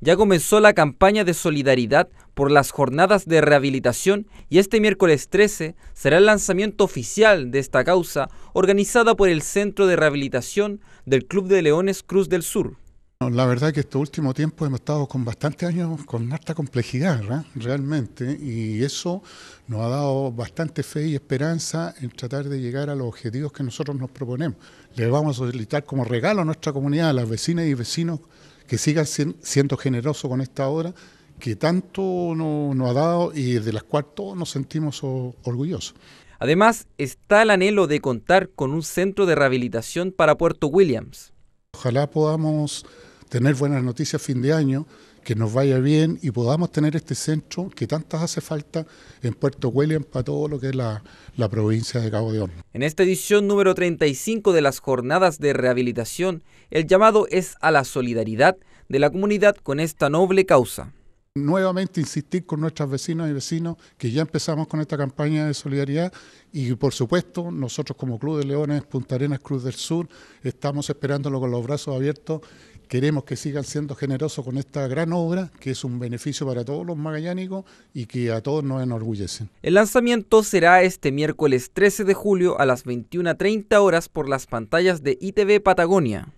ya comenzó la campaña de solidaridad por las jornadas de rehabilitación y este miércoles 13 será el lanzamiento oficial de esta causa organizada por el Centro de Rehabilitación del Club de Leones Cruz del Sur. La verdad es que este último tiempo hemos estado con bastantes años con harta complejidad, realmente, y eso nos ha dado bastante fe y esperanza en tratar de llegar a los objetivos que nosotros nos proponemos. Le vamos a solicitar como regalo a nuestra comunidad, a las vecinas y vecinos que siga siendo generoso con esta obra que tanto nos ha dado y de las cuales todos nos sentimos orgullosos. Además, está el anhelo de contar con un centro de rehabilitación para Puerto Williams. Ojalá podamos tener buenas noticias fin de año, que nos vaya bien y podamos tener este centro que tantas hace falta en Puerto William para todo lo que es la, provincia de Cabo de Hornos En esta edición número 35 de las jornadas de rehabilitación, el llamado es a la solidaridad de la comunidad con esta noble causa nuevamente insistir con nuestras vecinas y vecinos que ya empezamos con esta campaña de solidaridad y por supuesto nosotros como Club de Leones, Punta Arenas, Cruz del Sur, estamos esperándolo con los brazos abiertos Queremos que sigan siendo generosos con esta gran obra, que es un beneficio para todos los magallánicos y que a todos nos enorgullecen. El lanzamiento será este miércoles 13 de julio a las 21.30 horas por las pantallas de ITV Patagonia.